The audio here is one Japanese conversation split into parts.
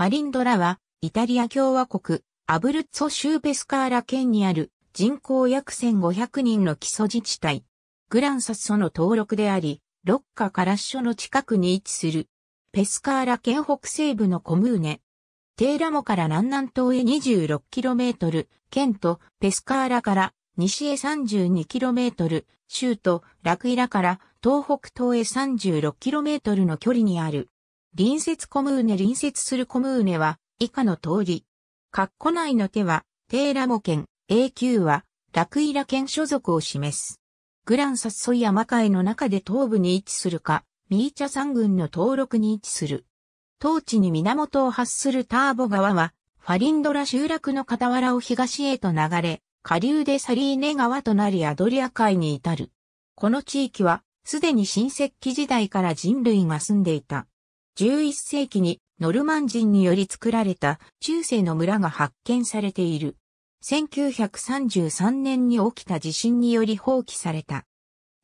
ファリンドラは、イタリア共和国、アブルッツォ州ペスカーラ県にある人口約1500人の基礎自治体。グランサッソの登録であり、ロッカカラッショの近くに位置する。ペスカーラ県北西部のコムーネ。テーラモから南南東へ 26km、県とペスカーラから西へ 32km、州とラクイラから東北東へ 36km の距離にある。隣接コムーネ隣接するコムーネは以下の通り。カッコ内の手はテーラモ県、A 級はラクイラ県所属を示す。グランサッソイ山海の中で東部に位置するか、ミーチャ山群の登録に位置する。当地に源を発するターボ川は、ファリンドラ集落の傍らを東へと流れ、下流でサリーネ川となりアドリア海に至る。この地域は、すでに新石器時代から人類が住んでいた。11世紀にノルマン人により作られた中世の村が発見されている。1933年に起きた地震により放棄された。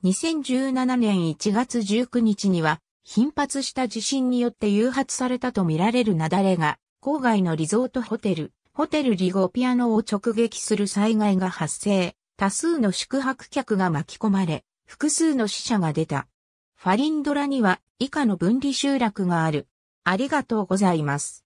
2017年1月19日には頻発した地震によって誘発されたとみられる雪崩が郊外のリゾートホテル、ホテルリゴピアノを直撃する災害が発生。多数の宿泊客が巻き込まれ、複数の死者が出た。ファリンドラには以下の分離集落がある。ありがとうございます。